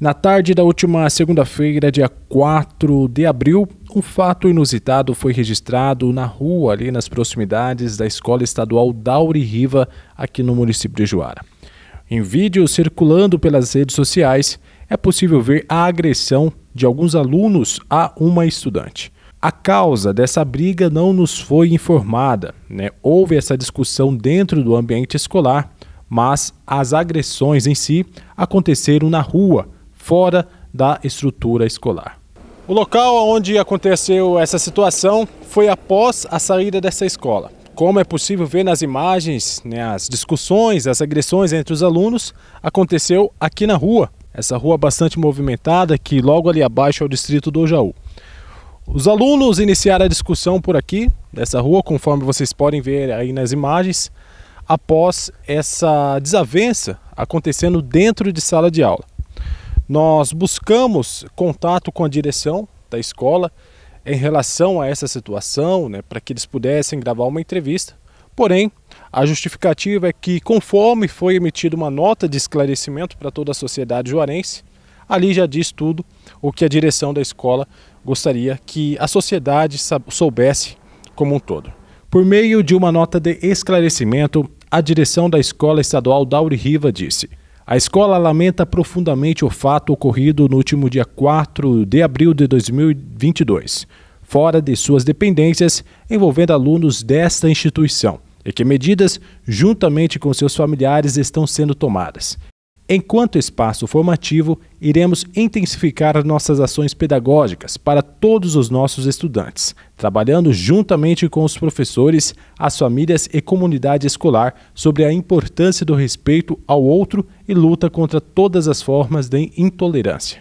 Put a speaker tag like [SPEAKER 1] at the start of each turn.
[SPEAKER 1] Na tarde da última segunda-feira, dia 4 de abril, um fato inusitado foi registrado na rua, ali nas proximidades da Escola Estadual Dauri Riva, aqui no município de Juara. Em vídeo circulando pelas redes sociais, é possível ver a agressão de alguns alunos a uma estudante. A causa dessa briga não nos foi informada. Né? Houve essa discussão dentro do ambiente escolar, mas as agressões em si aconteceram na rua fora da estrutura escolar. O local onde aconteceu essa situação foi após a saída dessa escola. Como é possível ver nas imagens, né, as discussões, as agressões entre os alunos aconteceu aqui na rua. Essa rua bastante movimentada que logo ali abaixo é o distrito do Jaú. Os alunos iniciaram a discussão por aqui, dessa rua, conforme vocês podem ver aí nas imagens, após essa desavença acontecendo dentro de sala de aula. Nós buscamos contato com a direção da escola em relação a essa situação, né, para que eles pudessem gravar uma entrevista. Porém, a justificativa é que, conforme foi emitida uma nota de esclarecimento para toda a sociedade juarense, ali já diz tudo o que a direção da escola gostaria que a sociedade soubesse como um todo. Por meio de uma nota de esclarecimento, a direção da Escola Estadual Dauri Riva disse: a escola lamenta profundamente o fato ocorrido no último dia 4 de abril de 2022, fora de suas dependências, envolvendo alunos desta instituição, e que medidas, juntamente com seus familiares, estão sendo tomadas. Enquanto espaço formativo, iremos intensificar nossas ações pedagógicas para todos os nossos estudantes, trabalhando juntamente com os professores, as famílias e comunidade escolar sobre a importância do respeito ao outro e luta contra todas as formas de intolerância.